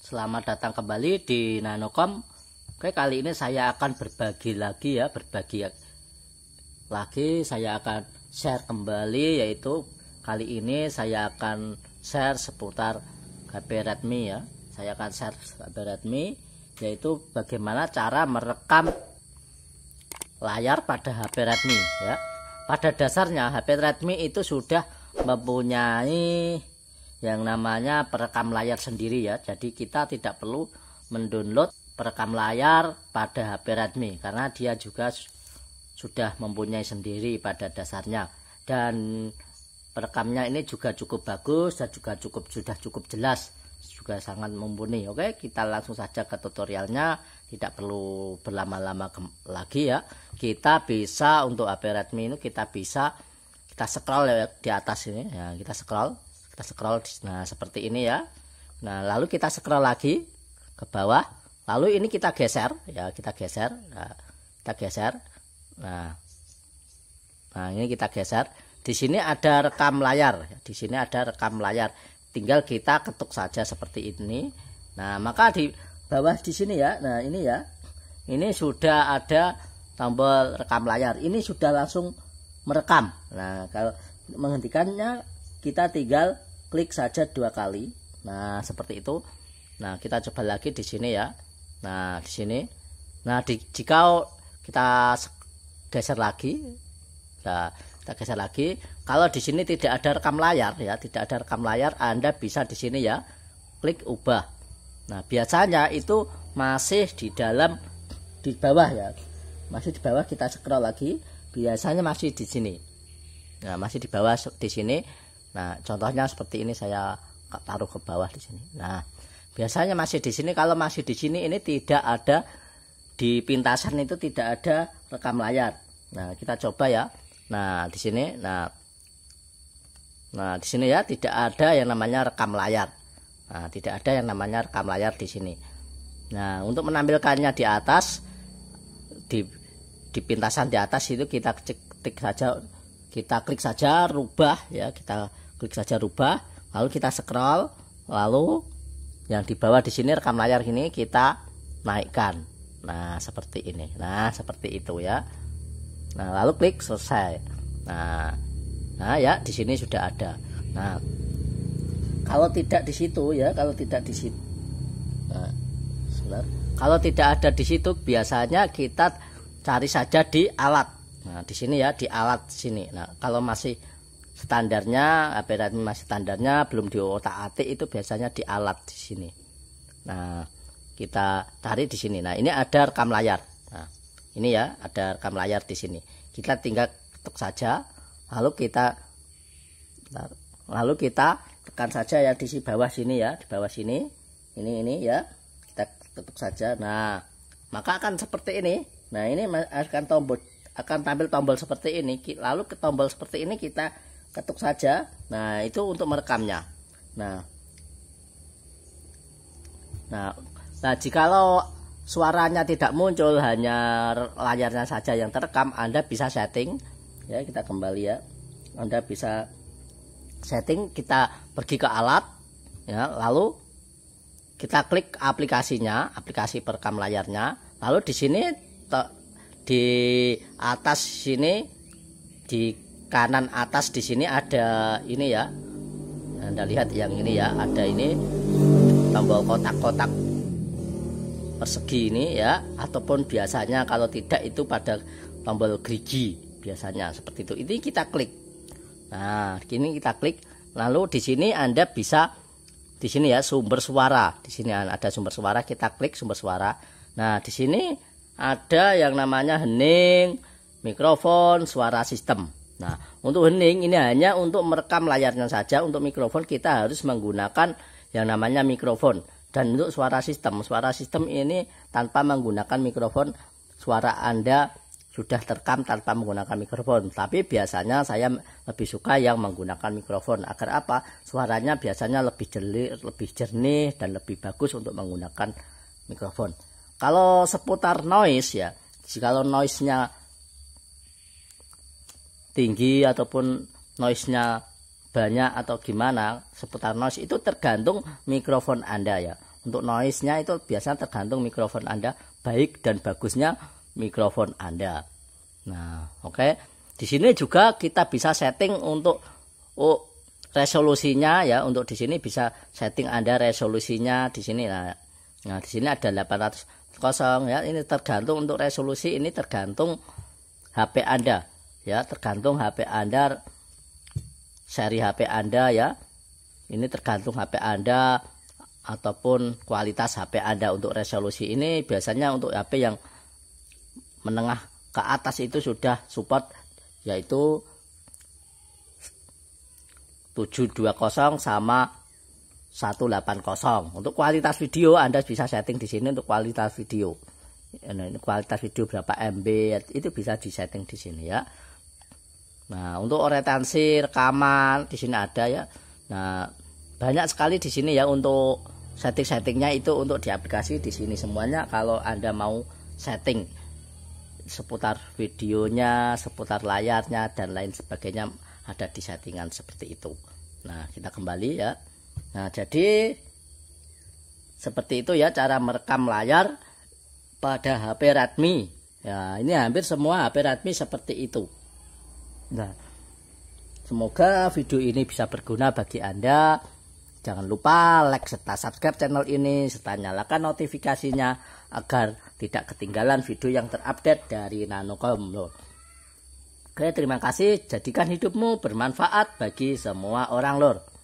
Selamat datang kembali di Nanocom. Oke, kali ini saya akan berbagi lagi ya, berbagi lagi saya akan share kembali yaitu kali ini saya akan share seputar HP Redmi ya. Saya akan share HP Redmi yaitu bagaimana cara merekam layar pada HP Redmi ya. Pada dasarnya HP Redmi itu sudah mempunyai yang namanya perekam layar sendiri ya. Jadi kita tidak perlu mendownload perekam layar pada HP Redmi karena dia juga sudah mempunyai sendiri pada dasarnya. Dan perekamnya ini juga cukup bagus dan juga cukup sudah cukup jelas juga sangat mumpuni oke kita langsung saja ke tutorialnya tidak perlu berlama-lama lagi ya kita bisa untuk HP Redmi ini kita bisa kita scroll ya, di atas ini ya kita scroll kita scroll nah seperti ini ya nah lalu kita scroll lagi ke bawah lalu ini kita geser ya kita geser nah, kita geser nah nah ini kita geser di sini ada rekam layar ya, di sini ada rekam layar tinggal kita ketuk saja seperti ini nah maka di bawah di sini ya nah ini ya ini sudah ada tombol rekam layar ini sudah langsung merekam nah kalau menghentikannya kita tinggal klik saja dua kali nah seperti itu nah kita coba lagi di sini ya nah di sini nah di, jika kita geser lagi nah, kita geser lagi kalau di sini tidak ada rekam layar ya tidak ada rekam layar Anda bisa di sini ya klik ubah nah biasanya itu masih di dalam di bawah ya masih di bawah kita scroll lagi biasanya masih di sini nah masih di bawah di sini nah contohnya seperti ini saya taruh ke bawah di sini nah biasanya masih di sini kalau masih di sini ini tidak ada di pintasan itu tidak ada rekam layar nah kita coba ya nah di sini nah nah di sini ya tidak ada yang namanya rekam layar nah tidak ada yang namanya rekam layar di sini nah untuk menampilkannya di atas di di pintasan di atas itu kita klik saja kita klik saja rubah ya kita klik saja rubah lalu kita scroll lalu yang di bawah di sini rekam layar ini kita naikkan nah seperti ini nah seperti itu ya nah lalu klik selesai nah nah ya di sini sudah ada nah kalau tidak di situ ya kalau tidak di situ nah, kalau tidak ada di situ biasanya kita cari saja di alat nah di sini ya di alat sini nah kalau masih standarnya HP Redmi masih standarnya belum di otak atik itu biasanya di alat di sini nah kita cari di sini nah ini ada rekam layar nah ini ya ada rekam layar di sini kita tinggal ketuk saja lalu kita lalu kita tekan saja ya di bawah sini ya di bawah sini ini ini ya kita ketuk saja nah maka akan seperti ini Nah, ini akan tombol akan tampil tombol seperti ini. Lalu ke tombol seperti ini kita ketuk saja. Nah, itu untuk merekamnya. Nah. Nah, nah jikalau suaranya tidak muncul hanya layarnya saja yang terekam, Anda bisa setting ya, kita kembali ya. Anda bisa setting, kita pergi ke alat ya, lalu kita klik aplikasinya, aplikasi perekam layarnya. Lalu di sini di atas sini di kanan atas di sini ada ini ya Anda lihat yang ini ya ada ini tombol kotak-kotak persegi ini ya ataupun biasanya kalau tidak itu pada tombol gerigi biasanya seperti itu ini kita klik nah kini kita klik lalu di sini Anda bisa di sini ya sumber suara di sini ada sumber suara kita klik sumber suara nah di sini ada yang namanya hening, mikrofon, suara sistem. Nah, untuk hening ini hanya untuk merekam layarnya saja. Untuk mikrofon kita harus menggunakan yang namanya mikrofon. Dan untuk suara sistem, suara sistem ini tanpa menggunakan mikrofon suara Anda sudah terekam tanpa menggunakan mikrofon. Tapi biasanya saya lebih suka yang menggunakan mikrofon. Agar apa? Suaranya biasanya lebih jernih, lebih jernih dan lebih bagus untuk menggunakan mikrofon. Kalau seputar noise ya, jika noise-nya tinggi ataupun noise-nya banyak atau gimana seputar noise itu tergantung mikrofon Anda ya. Untuk noise-nya itu biasanya tergantung mikrofon Anda baik dan bagusnya mikrofon Anda. Nah, oke. Okay. Di sini juga kita bisa setting untuk oh, resolusinya ya untuk di sini bisa setting Anda resolusinya di sini nah, nah di sini ada 800 kosong ya ini tergantung untuk resolusi ini tergantung HP Anda ya tergantung HP Anda seri HP Anda ya ini tergantung HP Anda ataupun kualitas HP Anda untuk resolusi ini biasanya untuk HP yang menengah ke atas itu sudah support yaitu 720 sama 180. Untuk kualitas video Anda bisa setting di sini untuk kualitas video. Ini kualitas video berapa MB itu bisa disetting di sini ya. Nah, untuk orientasi rekaman di sini ada ya. Nah, banyak sekali di sini ya untuk setting-settingnya itu untuk di aplikasi di sini semuanya kalau Anda mau setting seputar videonya, seputar layarnya dan lain sebagainya ada di settingan seperti itu. Nah, kita kembali ya. Nah, jadi seperti itu ya cara merekam layar pada HP Redmi. Ya, ini hampir semua HP Redmi seperti itu. Nah, semoga video ini bisa berguna bagi Anda. Jangan lupa like serta subscribe channel ini serta nyalakan notifikasinya agar tidak ketinggalan video yang terupdate dari Nanocom. Oke, terima kasih. Jadikan hidupmu bermanfaat bagi semua orang, Lor.